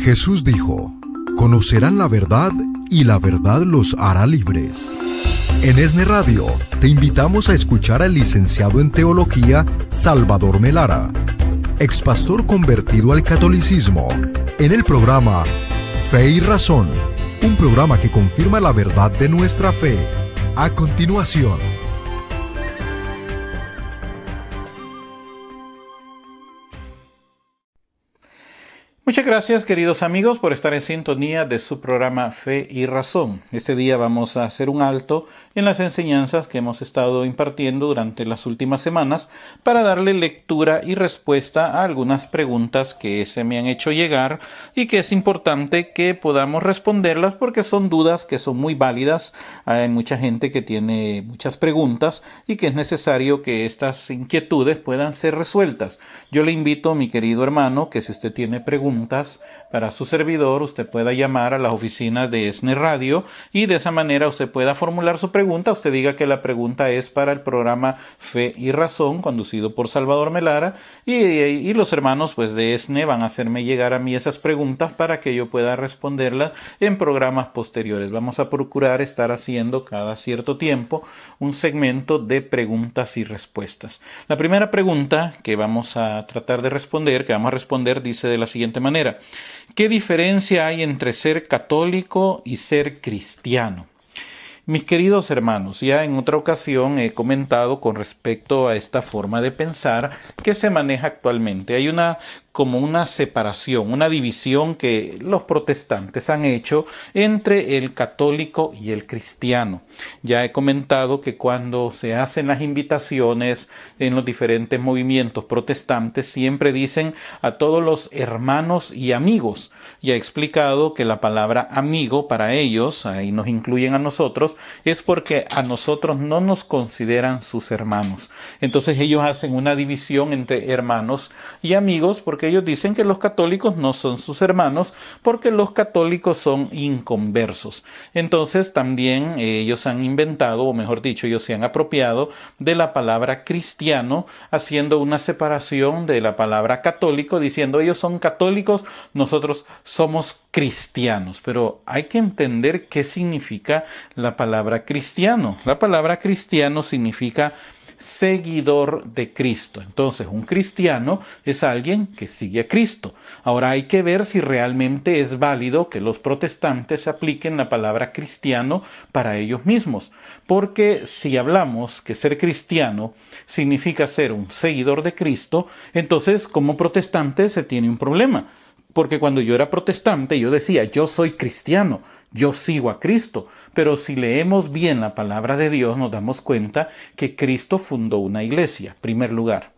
Jesús dijo, conocerán la verdad y la verdad los hará libres. En Esne Radio te invitamos a escuchar al licenciado en teología Salvador Melara, expastor convertido al catolicismo, en el programa Fe y Razón, un programa que confirma la verdad de nuestra fe. A continuación, Muchas gracias queridos amigos por estar en sintonía de su programa Fe y Razón. Este día vamos a hacer un alto en las enseñanzas que hemos estado impartiendo durante las últimas semanas para darle lectura y respuesta a algunas preguntas que se me han hecho llegar y que es importante que podamos responderlas porque son dudas que son muy válidas. Hay mucha gente que tiene muchas preguntas y que es necesario que estas inquietudes puedan ser resueltas. Yo le invito, a mi querido hermano, que si usted tiene preguntas, para su servidor, usted pueda llamar a la oficina de ESNE Radio y de esa manera usted pueda formular su pregunta. Usted diga que la pregunta es para el programa Fe y Razón, conducido por Salvador Melara, y, los hermanos pues, de ESNE van a hacerme llegar a mí esas preguntas para que yo pueda responderlas en programas posteriores. Vamos a procurar estar haciendo cada cierto tiempo un segmento de preguntas y respuestas. La primera pregunta que vamos a tratar de responder, que vamos a responder, dice de la siguiente manera manera. ¿Qué diferencia hay entre ser católico y ser cristiano? Mis queridos hermanos, ya en otra ocasión he comentado con respecto a esta forma de pensar que se maneja actualmente. Hay una como una separación, una división que los protestantes han hecho entre el católico y el cristiano. Ya he comentado que cuando se hacen las invitaciones en los diferentes movimientos protestantes siempre dicen a todos los hermanos y amigos. Ya he explicado que la palabra amigo para ellos, ahí nos incluyen a nosotros, es porque a nosotros no nos consideran sus hermanos. Entonces ellos hacen una división entre hermanos y amigos porque ellos dicen que los católicos no son sus hermanos, porque los católicos son inconversos. Entonces también eh, ellos han inventado, o mejor dicho, ellos se han apropiado de la palabra cristiano, haciendo una separación de la palabra católico, diciendo ellos son católicos, nosotros somos cristianos. Pero hay que entender qué significa la palabra cristiano. La palabra cristiano significa seguidor de Cristo. Entonces, un cristiano es alguien que sigue a Cristo. Ahora hay que ver si realmente es válido que los protestantes apliquen la palabra cristiano para ellos mismos, porque si hablamos que ser cristiano significa ser un seguidor de Cristo, entonces como protestante se tiene un problema porque cuando yo era protestante, yo decía, yo soy cristiano, yo sigo a Cristo. Pero si leemos bien la palabra de Dios, nos damos cuenta que Cristo fundó una iglesia, primer lugar.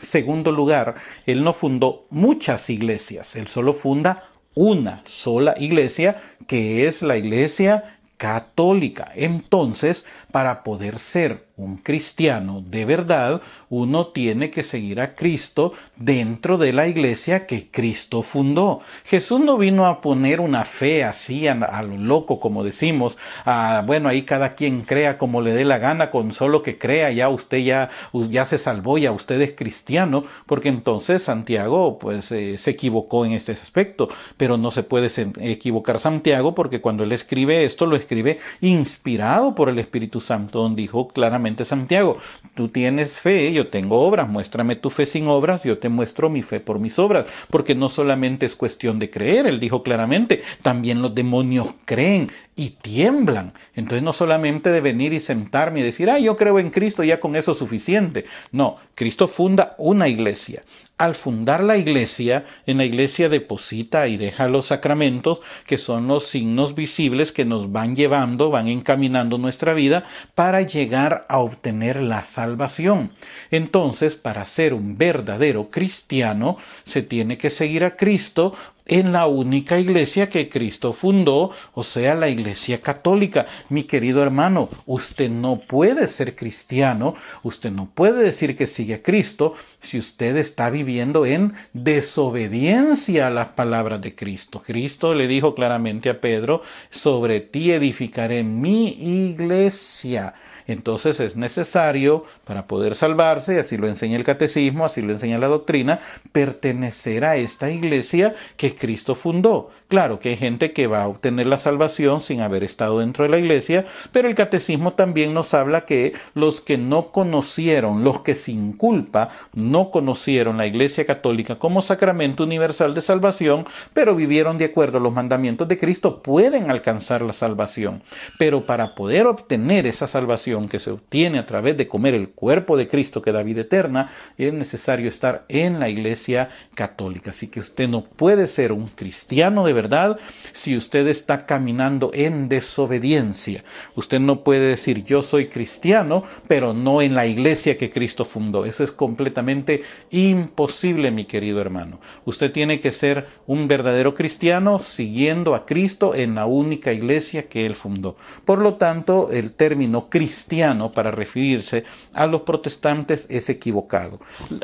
Segundo lugar, Él no fundó muchas iglesias, Él solo funda una sola iglesia, que es la iglesia católica. Entonces, para poder ser un cristiano de verdad, uno tiene que seguir a Cristo dentro de la iglesia que Cristo fundó. Jesús no vino a poner una fe así a, lo loco, como decimos, a, bueno, ahí cada quien crea como le dé la gana, con solo que crea, ya usted ya, ya se salvó, ya usted es cristiano, porque entonces Santiago pues eh, se equivocó en este aspecto, pero no se puede equivocar Santiago porque cuando él escribe esto lo escribe inspirado por el Espíritu Santo, donde dijo claramente Santiago, tú tienes fe, yo tengo obras, muéstrame tu fe sin obras, yo te muestro mi fe por mis obras, porque no solamente es cuestión de creer, él dijo claramente, también los demonios creen y tiemblan. Entonces no solamente de venir y sentarme y decir, ah, yo creo en Cristo, ya con eso suficiente. No, Cristo funda una iglesia al fundar la iglesia, en la iglesia deposita y deja los sacramentos, que son los signos visibles que nos van llevando, van encaminando nuestra vida para llegar a obtener la salvación. Entonces, para ser un verdadero cristiano, se tiene que seguir a Cristo en la única iglesia que Cristo fundó, o sea, la iglesia católica. Mi querido hermano, usted no puede ser cristiano, usted no puede decir que sigue a Cristo si usted está viviendo en desobediencia a las palabras de Cristo. Cristo le dijo claramente a Pedro, sobre ti edificaré mi iglesia. Entonces es necesario para poder salvarse, así lo enseña el catecismo, así lo enseña la doctrina, pertenecer a esta iglesia que Cristo fundó. Claro que hay gente que va a obtener la salvación sin haber estado dentro de la iglesia, pero el catecismo también nos habla que los que no conocieron, los que sin culpa no conocieron la iglesia católica como sacramento universal de salvación, pero vivieron de acuerdo a los mandamientos de Cristo, pueden alcanzar la salvación. Pero para poder obtener esa salvación que se obtiene a través de comer el cuerpo de Cristo que da vida eterna, es necesario estar en la iglesia católica. Así que usted no puede ser un cristiano de verdad si usted está caminando en desobediencia. Usted no puede decir yo soy cristiano, pero no en la iglesia que Cristo fundó. Eso es completamente imposible, mi querido hermano. Usted tiene que ser un verdadero cristiano siguiendo a Cristo en la única iglesia que él fundó. Por lo tanto, el término cristiano para referirse a los protestantes es equivocado.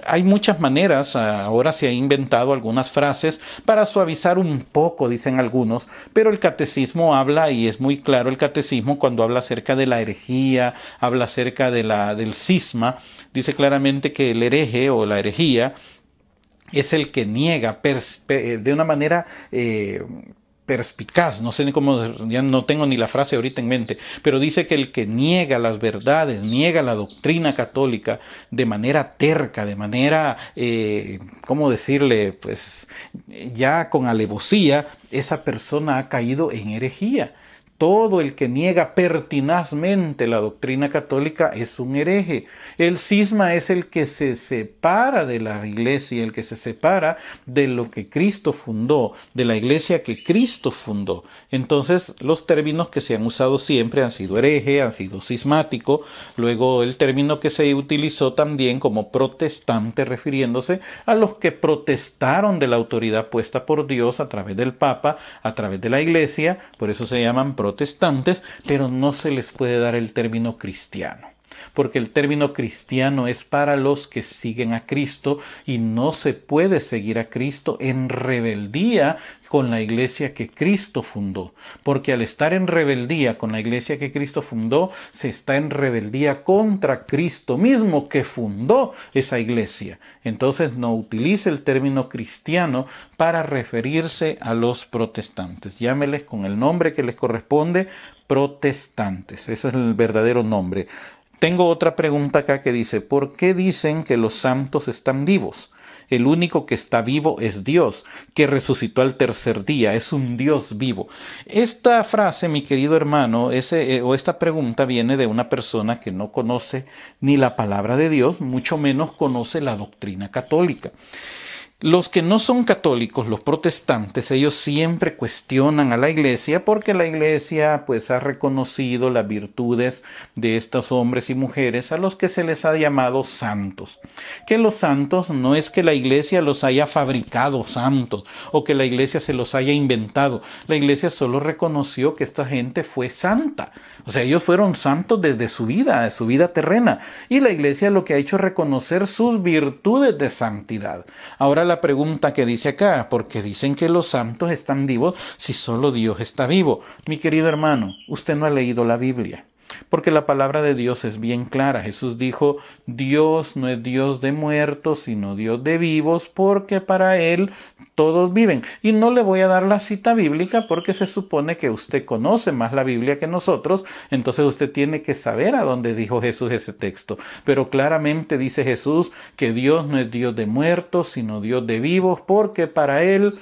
Hay muchas maneras, ahora se ha inventado algunas frases para suavizar un poco, dicen algunos, pero el catecismo habla, y es muy claro el catecismo cuando habla acerca de la herejía, habla acerca de la, del cisma, dice claramente que el hereje o la herejía es el que niega eh, de una manera eh, perspicaz, no sé ni cómo, ya no tengo ni la frase ahorita en mente, pero dice que el que niega las verdades, niega la doctrina católica de manera terca, de manera, eh, ¿cómo decirle? Pues ya con alevosía, esa persona ha caído en herejía. Todo el que niega pertinazmente la doctrina católica es un hereje. El cisma es el que se separa de la iglesia, el que se separa de lo que Cristo fundó, de la iglesia que Cristo fundó. Entonces, los términos que se han usado siempre han sido hereje, han sido cismático. Luego, el término que se utilizó también como protestante, refiriéndose a los que protestaron de la autoridad puesta por Dios a través del Papa, a través de la iglesia. Por eso se llaman protestantes protestantes, pero no se les puede dar el término cristiano porque el término cristiano es para los que siguen a Cristo y no se puede seguir a Cristo en rebeldía con la iglesia que Cristo fundó, porque al estar en rebeldía con la iglesia que Cristo fundó, se está en rebeldía contra Cristo mismo que fundó esa iglesia. Entonces no utilice el término cristiano para referirse a los protestantes. Llámeles con el nombre que les corresponde, protestantes. Ese es el verdadero nombre. Tengo otra pregunta acá que dice, ¿por qué dicen que los santos están vivos? El único que está vivo es Dios, que resucitó al tercer día, es un Dios vivo. Esta frase, mi querido hermano, ese, eh, o esta pregunta viene de una persona que no conoce ni la palabra de Dios, mucho menos conoce la doctrina católica. Los que no son católicos, los protestantes, ellos siempre cuestionan a la iglesia porque la iglesia pues ha reconocido las virtudes de estos hombres y mujeres a los que se les ha llamado santos. Que los santos no es que la iglesia los haya fabricado santos o que la iglesia se los haya inventado. La iglesia solo reconoció que esta gente fue santa. O sea, ellos fueron santos desde su vida, de su vida terrena. Y la iglesia lo que ha hecho es reconocer sus virtudes de santidad. Ahora la pregunta que dice acá, porque dicen que los santos están vivos si solo Dios está vivo. Mi querido hermano, usted no ha leído la Biblia. Porque la palabra de Dios es bien clara. Jesús dijo, Dios no es Dios de muertos, sino Dios de vivos, porque para Él todos viven. Y no le voy a dar la cita bíblica porque se supone que usted conoce más la Biblia que nosotros, entonces usted tiene que saber a dónde dijo Jesús ese texto. Pero claramente dice Jesús que Dios no es Dios de muertos, sino Dios de vivos, porque para Él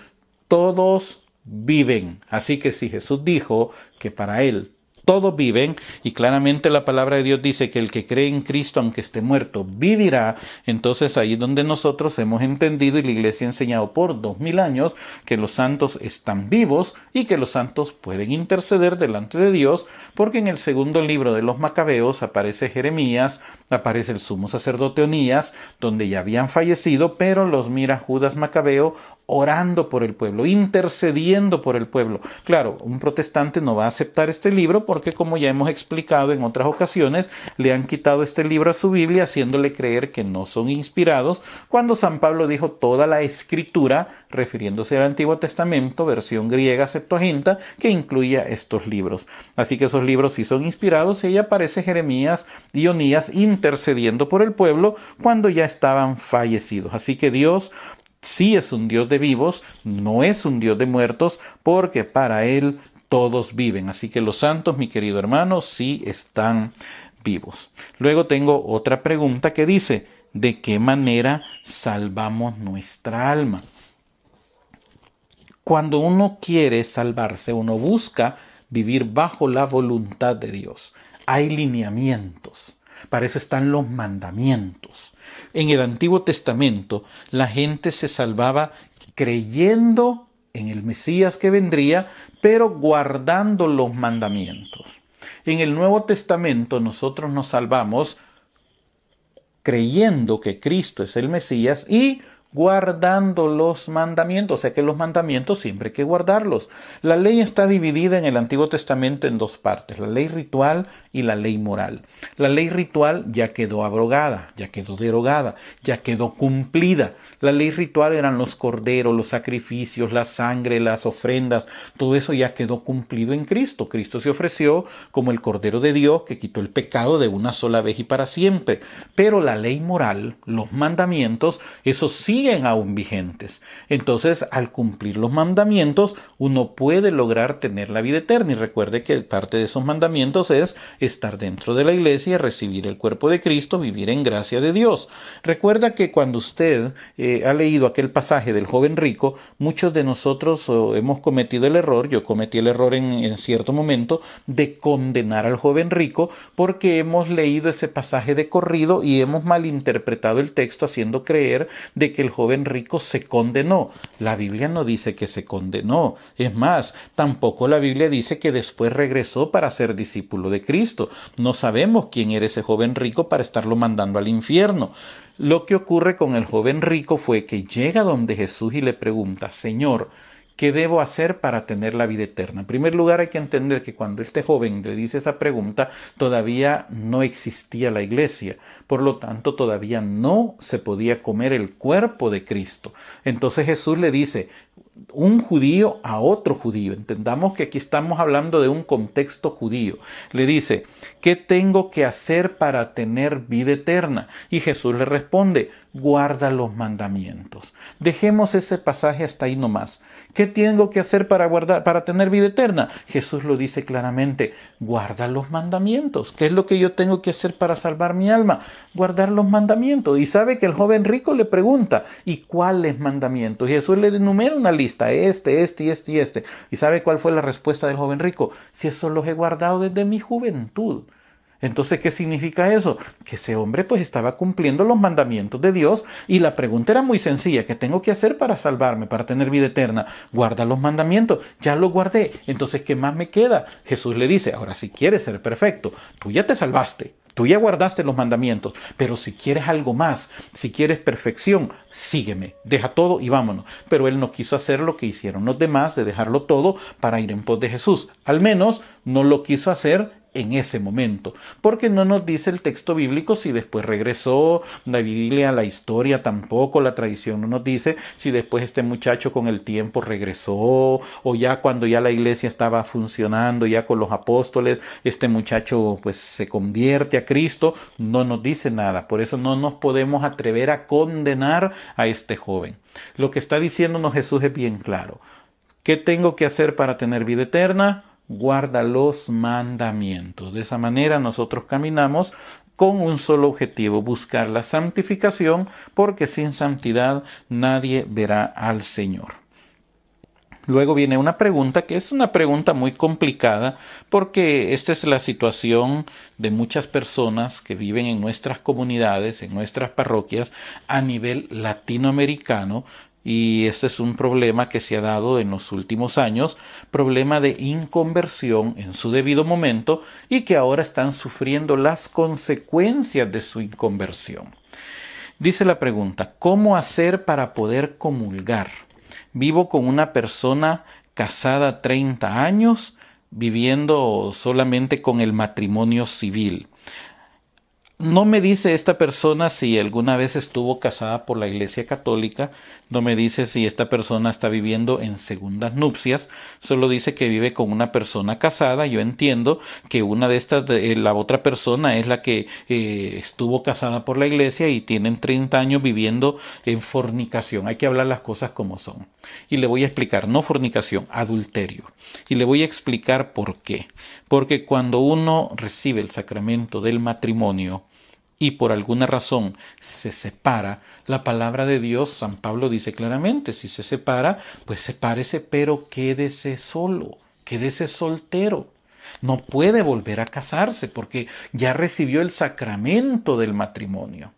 todos viven. Así que si Jesús dijo que para Él todos viven y claramente la palabra de Dios dice que el que cree en Cristo, aunque esté muerto, vivirá. Entonces ahí es donde nosotros hemos entendido y la iglesia ha enseñado por dos mil años que los santos están vivos y que los santos pueden interceder delante de Dios, porque en el segundo libro de los Macabeos aparece Jeremías, aparece el sumo sacerdote Onías, donde ya habían fallecido, pero los mira Judas Macabeo orando por el pueblo, intercediendo por el pueblo. Claro, un protestante no va a aceptar este libro porque como ya hemos explicado en otras ocasiones, le han quitado este libro a su Biblia haciéndole creer que no son inspirados, cuando San Pablo dijo toda la escritura, refiriéndose al Antiguo Testamento, versión griega Septuaginta, que incluía estos libros. Así que esos libros sí son inspirados y ahí aparece Jeremías y Onías intercediendo por el pueblo cuando ya estaban fallecidos. Así que Dios sí es un Dios de vivos, no es un Dios de muertos, porque para Él todos viven. Así que los santos, mi querido hermano, sí están vivos. Luego tengo otra pregunta que dice, ¿de qué manera salvamos nuestra alma? Cuando uno quiere salvarse, uno busca vivir bajo la voluntad de Dios. Hay lineamientos. Para eso están los mandamientos. En el Antiguo Testamento la gente se salvaba creyendo en el Mesías que vendría, pero guardando los mandamientos. En el Nuevo Testamento nosotros nos salvamos creyendo que Cristo es el Mesías y guardando los mandamientos. O sea que los mandamientos siempre hay que guardarlos. La ley está dividida en el Antiguo Testamento en dos partes, la ley ritual y la ley moral. La ley ritual ya quedó abrogada, ya quedó derogada, ya quedó cumplida. La ley ritual eran los corderos, los sacrificios, la sangre, las ofrendas, todo eso ya quedó cumplido en Cristo. Cristo se ofreció como el Cordero de Dios que quitó el pecado de una sola vez y para siempre. Pero la ley moral, los mandamientos, eso sí siguen aún vigentes. Entonces, al cumplir los mandamientos, uno puede lograr tener la vida eterna. Y recuerde que parte de esos mandamientos es estar dentro de la iglesia, recibir el cuerpo de Cristo, vivir en gracia de Dios. Recuerda que cuando usted eh, ha leído aquel pasaje del joven rico, muchos de nosotros oh, hemos cometido el error, yo cometí el error en, cierto momento, de condenar al joven rico porque hemos leído ese pasaje de corrido y hemos malinterpretado el texto haciendo creer de que el el joven rico se condenó. La Biblia no dice que se condenó. Es más, tampoco la Biblia dice que después regresó para ser discípulo de Cristo. No sabemos quién era ese joven rico para estarlo mandando al infierno. Lo que ocurre con el joven rico fue que llega donde Jesús y le pregunta, Señor, ¿Qué debo hacer para tener la vida eterna? En primer lugar, hay que entender que cuando este joven le dice esa pregunta, todavía no existía la iglesia. Por lo tanto, todavía no se podía comer el cuerpo de Cristo. Entonces Jesús le dice, un judío a otro judío. Entendamos que aquí estamos hablando de un contexto judío. Le dice, ¿qué tengo que hacer para tener vida eterna? Y Jesús le responde, guarda los mandamientos. Dejemos ese pasaje hasta ahí nomás. ¿Qué tengo que hacer para guardar para tener vida eterna? Jesús lo dice claramente, guarda los mandamientos. ¿Qué es lo que yo tengo que hacer para salvar mi alma? Guardar los mandamientos. Y sabe que el joven rico le pregunta, ¿y cuáles mandamientos? Y Jesús le enumera una lista, este, este y este y este. ¿Y sabe cuál fue la respuesta del joven rico? Si eso los he guardado desde mi juventud. Entonces, ¿qué significa eso? Que ese hombre pues estaba cumpliendo los mandamientos de Dios y la pregunta era muy sencilla, ¿qué tengo que hacer para salvarme, para tener vida eterna? Guarda los mandamientos, ya los guardé, entonces ¿qué más me queda? Jesús le dice, ahora si quieres ser perfecto, tú ya te salvaste. Tú ya guardaste los mandamientos, pero si quieres algo más, si quieres perfección, sígueme, deja todo y vámonos. Pero él no quiso hacer lo que hicieron los demás, de dejarlo todo para ir en pos de Jesús. Al menos no lo quiso hacer en ese momento, porque no nos dice el texto bíblico si después regresó, la Biblia, la historia tampoco, la tradición no nos dice si después este muchacho con el tiempo regresó o ya cuando ya la iglesia estaba funcionando, ya con los apóstoles, este muchacho pues se convierte a Cristo, no nos dice nada, por eso no nos podemos atrever a condenar a este joven. Lo que está diciéndonos Jesús es bien claro. ¿Qué tengo que hacer para tener vida eterna? guarda los mandamientos. De esa manera nosotros caminamos con un solo objetivo, buscar la santificación, porque sin santidad nadie verá al Señor. Luego viene una pregunta que es una pregunta muy complicada porque esta es la situación de muchas personas que viven en nuestras comunidades, en nuestras parroquias a nivel latinoamericano, y este es un problema que se ha dado en los últimos años, problema de inconversión en su debido momento y que ahora están sufriendo las consecuencias de su inconversión. Dice la pregunta, ¿cómo hacer para poder comulgar? Vivo con una persona casada 30 años, viviendo solamente con el matrimonio civil. No me dice esta persona si alguna vez estuvo casada por la Iglesia Católica, no me dice si esta persona está viviendo en segundas nupcias, solo dice que vive con una persona casada. Yo entiendo que una de estas, eh, la otra persona es la que eh, estuvo casada por la iglesia y tienen 30 años viviendo en fornicación. Hay que hablar las cosas como son. Y le voy a explicar, no fornicación, adulterio. Y le voy a explicar por qué. Porque cuando uno recibe el sacramento del matrimonio, y por alguna razón se separa, la palabra de Dios, San Pablo dice claramente, si se separa, pues sepárese, pero quédese solo, quédese soltero. No puede volver a casarse porque ya recibió el sacramento del matrimonio.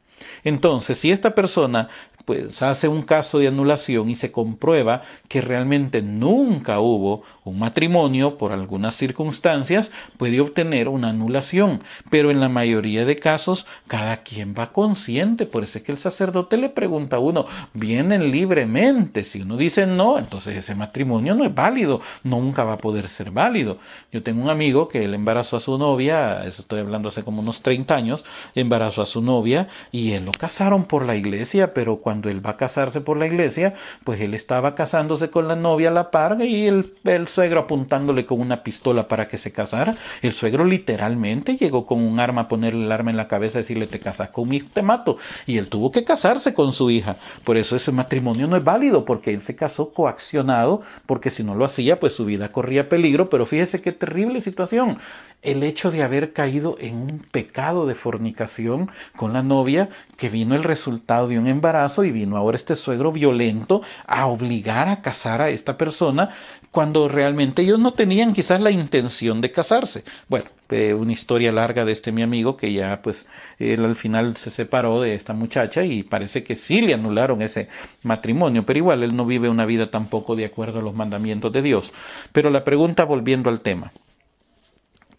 Entonces, si esta persona pues hace un caso de anulación y se comprueba que realmente nunca hubo un matrimonio por algunas circunstancias, puede obtener una anulación. Pero en la mayoría de casos, cada quien va consciente. Por eso es que el sacerdote le pregunta a uno, vienen libremente. Si uno dice no, entonces ese matrimonio no es válido, nunca va a poder ser válido. Yo tengo un amigo que él embarazó a su novia, eso estoy hablando hace como unos 30 años, embarazó a su novia y él lo casaron por la iglesia, pero cuando cuando él va a casarse por la iglesia, pues él estaba casándose con la novia a la par y el, suegro apuntándole con una pistola para que se casara. El suegro literalmente llegó con un arma a ponerle el arma en la cabeza y decirle te casas hijo, te mato. Y él tuvo que casarse con su hija. Por eso ese matrimonio no es válido porque él se casó coaccionado porque si no lo hacía pues su vida corría peligro. Pero fíjese qué terrible situación el hecho de haber caído en un pecado de fornicación con la novia, que vino el resultado de un embarazo y vino ahora este suegro violento a obligar a casar a esta persona cuando realmente ellos no tenían quizás la intención de casarse. Bueno, eh, una historia larga de este mi amigo que ya pues él al final se separó de esta muchacha y parece que sí le anularon ese matrimonio, pero igual él no vive una vida tampoco de acuerdo a los mandamientos de Dios. Pero la pregunta volviendo al tema.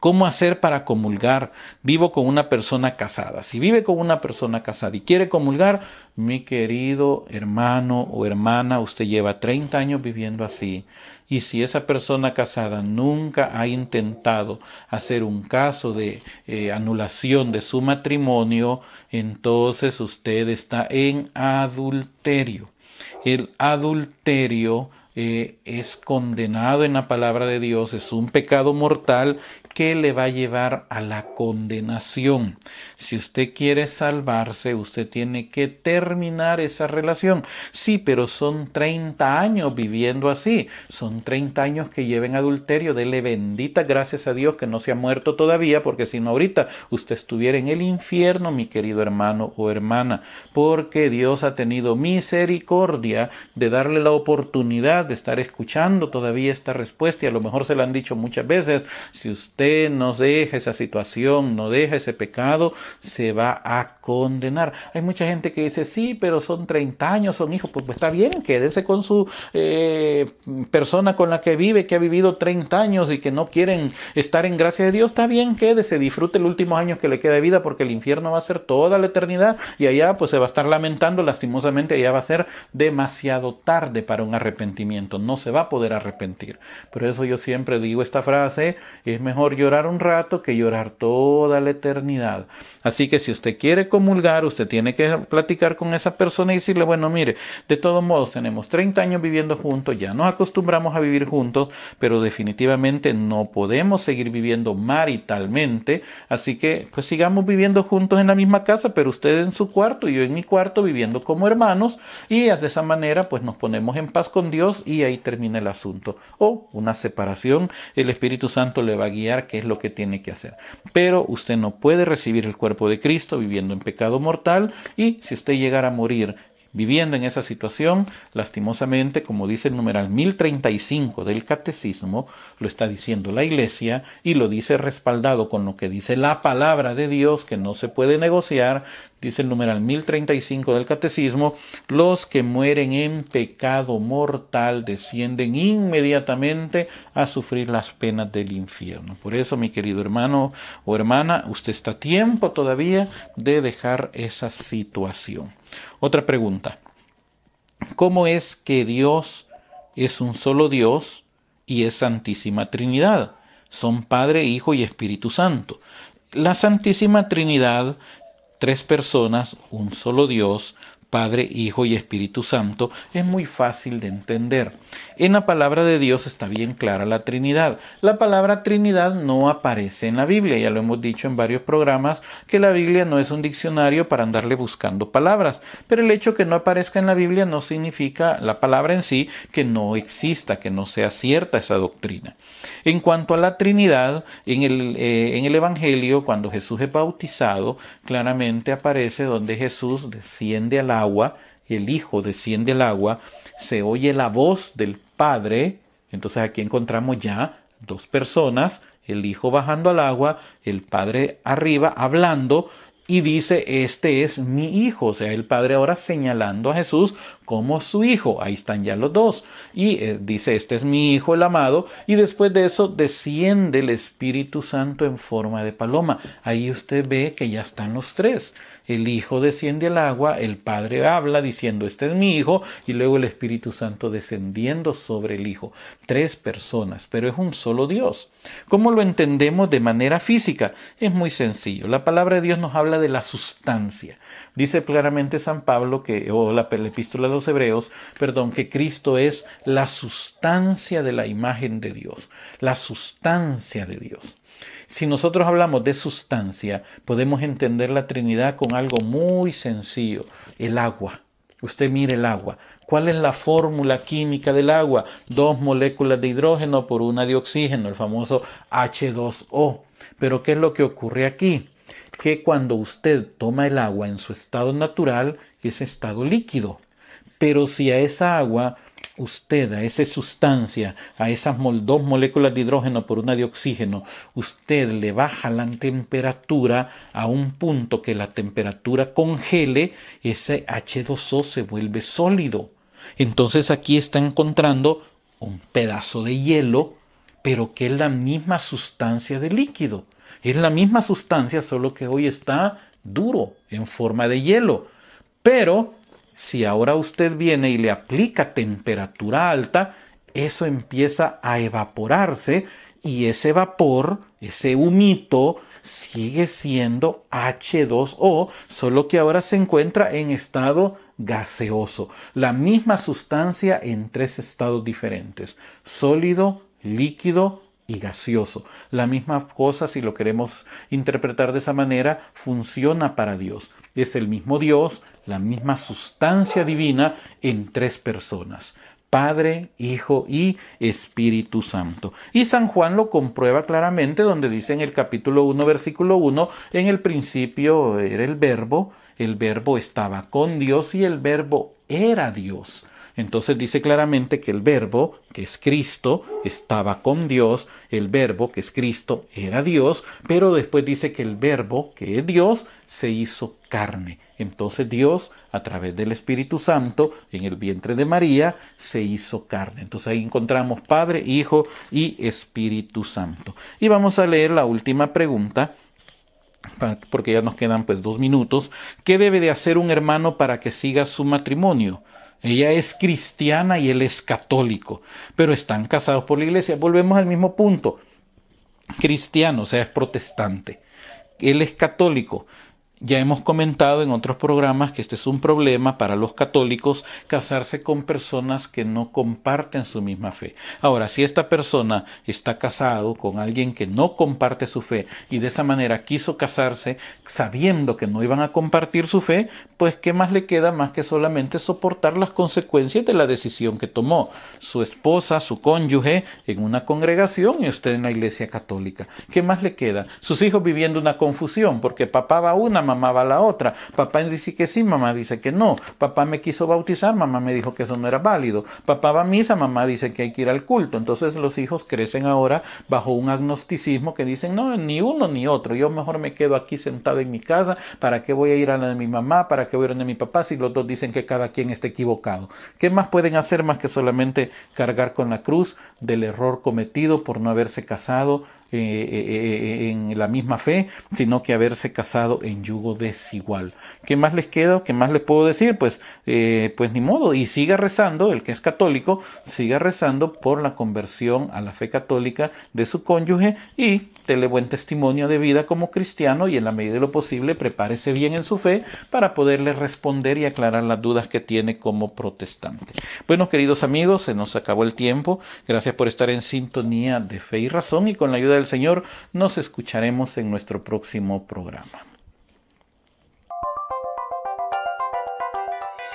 ¿Cómo hacer para comulgar? Vivo con una persona casada. Si vive con una persona casada y quiere comulgar, mi querido hermano o hermana, usted lleva 30 años viviendo así. Y si esa persona casada nunca ha intentado hacer un caso de eh, anulación de su matrimonio, entonces usted está en adulterio. El adulterio eh, es condenado en la palabra de Dios, es un pecado mortal le va a llevar a la condenación. Si usted quiere salvarse, usted tiene que terminar esa relación. Sí, pero son 30 años viviendo así. Son 30 años que lleven adulterio. Dele bendita gracias a Dios que no se ha muerto todavía, porque si no ahorita usted estuviera en el infierno, mi querido hermano o hermana, porque Dios ha tenido misericordia de darle la oportunidad de estar escuchando todavía esta respuesta y a lo mejor se la han dicho muchas veces. Si usted nos no deja esa situación, no deja ese pecado, se va a condenar. Hay mucha gente que dice, sí, pero son 30 años, son hijos, pues, pues, está bien, quédese con su eh, persona con la que vive, que ha vivido 30 años y que no quieren estar en gracia de Dios, está bien, quédese, disfrute los últimos años que le queda de vida porque el infierno va a ser toda la eternidad y allá pues se va a estar lamentando, lastimosamente allá va a ser demasiado tarde para un arrepentimiento, no se va a poder arrepentir. Por eso yo siempre digo esta frase, es mejor llorar un rato que llorar toda la eternidad. Así que si usted quiere comulgar, usted tiene que platicar con esa persona y decirle, bueno, mire, de todos modos tenemos 30 años viviendo juntos, ya nos acostumbramos a vivir juntos, pero definitivamente no podemos seguir viviendo maritalmente, así que pues sigamos viviendo juntos en la misma casa, pero usted en su cuarto y yo en mi cuarto viviendo como hermanos y de esa manera pues nos ponemos en paz con Dios y ahí termina el asunto. O una separación, el Espíritu Santo le va a guiar qué es lo que tiene que hacer. Pero usted no puede recibir el cuerpo de Cristo viviendo en pecado mortal y si usted llegara a morir viviendo en esa situación, lastimosamente, como dice el numeral 1035 del catecismo, lo está diciendo la iglesia y lo dice respaldado con lo que dice la palabra de Dios, que no se puede negociar, dice el numeral 1035 del catecismo, los que mueren en pecado mortal descienden inmediatamente a sufrir las penas del infierno. Por eso, mi querido hermano o hermana, usted está a tiempo todavía de dejar esa situación. Otra pregunta. ¿Cómo es que Dios es un solo Dios y es Santísima Trinidad? Son Padre, Hijo y Espíritu Santo. La Santísima Trinidad, tres personas, un solo Dios, Padre, Hijo y Espíritu Santo, es muy fácil de entender. En la palabra de Dios está bien clara la Trinidad. La palabra Trinidad no aparece en la Biblia, ya lo hemos dicho en varios programas, que la Biblia no es un diccionario para andarle buscando palabras, pero el hecho que no aparezca en la Biblia no significa la palabra en sí que no exista, que no sea cierta esa doctrina. En cuanto a la Trinidad, en el, eh, en el Evangelio, cuando Jesús es bautizado, claramente aparece donde Jesús desciende al la el Hijo desciende al agua, se oye la voz del Padre, entonces aquí encontramos ya dos personas, el Hijo bajando al agua, el Padre arriba hablando, y dice, este es mi hijo, o sea, el Padre ahora señalando a Jesús como su hijo. Ahí están ya los dos. Y eh, dice, este es mi hijo el amado. Y después de eso desciende el Espíritu Santo en forma de paloma. Ahí usted ve que ya están los tres. El hijo desciende al agua, el padre habla diciendo, este es mi hijo. Y luego el Espíritu Santo descendiendo sobre el hijo. Tres personas, pero es un solo Dios. ¿Cómo lo entendemos de manera física? Es muy sencillo. La palabra de Dios nos habla de la sustancia. Dice claramente San Pablo que, o la, epístola de hebreos, perdón, que Cristo es la sustancia de la imagen de Dios, la sustancia de Dios. Si nosotros hablamos de sustancia, podemos entender la Trinidad con algo muy sencillo, el agua. Usted mire el agua. ¿Cuál es la fórmula química del agua? Dos moléculas de hidrógeno por una de oxígeno, el famoso H2O. Pero ¿qué es lo que ocurre aquí? Que cuando usted toma el agua en su estado natural, es estado líquido. Pero si a esa agua usted, a esa sustancia, a esas dos moléculas de hidrógeno por una de oxígeno, usted le baja la temperatura a un punto que la temperatura congele, ese H2O se vuelve sólido. Entonces aquí está encontrando un pedazo de hielo, pero que es la misma sustancia de líquido. Es la misma sustancia, solo que hoy está duro, en forma de hielo. Pero si ahora usted viene y le aplica temperatura alta, eso empieza a evaporarse y ese vapor, ese humito, sigue siendo H2O, solo que ahora se encuentra en estado gaseoso. La misma sustancia en tres estados diferentes, sólido, líquido y gaseoso. La misma cosa, si lo queremos interpretar de esa manera, funciona para Dios es el mismo Dios, la misma sustancia divina en tres personas. Padre, Hijo y Espíritu Santo. Y San Juan lo comprueba claramente donde dice en el capítulo 1, versículo 1, en el principio era el verbo, el verbo estaba con Dios y el verbo era Dios. Entonces dice claramente que el verbo, que es Cristo, estaba con Dios, el verbo, que es Cristo, era Dios, pero después dice que el verbo, que es Dios, se hizo carne. Entonces Dios, a través del Espíritu Santo, en el vientre de María, se hizo carne. Entonces ahí encontramos Padre, Hijo y Espíritu Santo. Y vamos a leer la última pregunta porque ya nos quedan pues dos minutos, ¿qué debe de hacer un hermano para que siga su matrimonio? Ella es cristiana y él es católico, pero están casados por la iglesia. Volvemos al mismo punto. Cristiano, o sea, es protestante. Él es católico, ya hemos comentado en otros programas que este es un problema para los católicos casarse con personas que no comparten su misma fe. Ahora, si esta persona está casado con alguien que no comparte su fe y de esa manera quiso casarse sabiendo que no iban a compartir su fe, pues ¿qué más le queda más que solamente soportar las consecuencias de la decisión que tomó su esposa, su cónyuge en una congregación y usted en la iglesia católica? ¿Qué más le queda? Sus hijos viviendo una confusión porque papá va una, mamá va a la otra. Papá dice que sí, mamá dice que no. Papá me quiso bautizar, mamá me dijo que eso no era válido. Papá va a misa, mamá dice que hay que ir al culto. Entonces los hijos crecen ahora bajo un agnosticismo que dicen, no, ni uno ni otro. Yo mejor me quedo aquí sentado en mi casa. ¿Para qué voy a ir a la de mi mamá? ¿Para qué voy a ir a la de mi papá? Si los dos dicen que cada quien está equivocado. ¿Qué más pueden hacer más que solamente cargar con la cruz del error cometido por no haberse casado? Eh, eh, eh, en la misma fe, sino que haberse casado en yugo desigual. ¿Qué más les queda? ¿Qué más les puedo decir? Pues, pues ni modo. Y siga rezando, el que es católico, siga rezando por la conversión a la fe católica de su cónyuge y tele buen testimonio de vida como cristiano y en la medida de lo posible prepárese bien en su fe para poderle responder y aclarar las dudas que tiene como protestante. Bueno, queridos amigos, se nos acabó el tiempo. Gracias por estar en sintonía de fe y razón y con la ayuda de Señor. Nos escucharemos en nuestro próximo programa.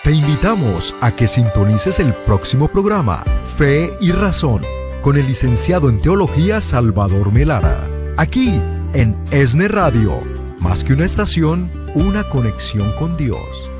Te invitamos a que sintonices el próximo programa, Fe y Razón, con el licenciado en Teología Salvador Melara, aquí en ESNE Radio, más que una estación, una conexión con Dios.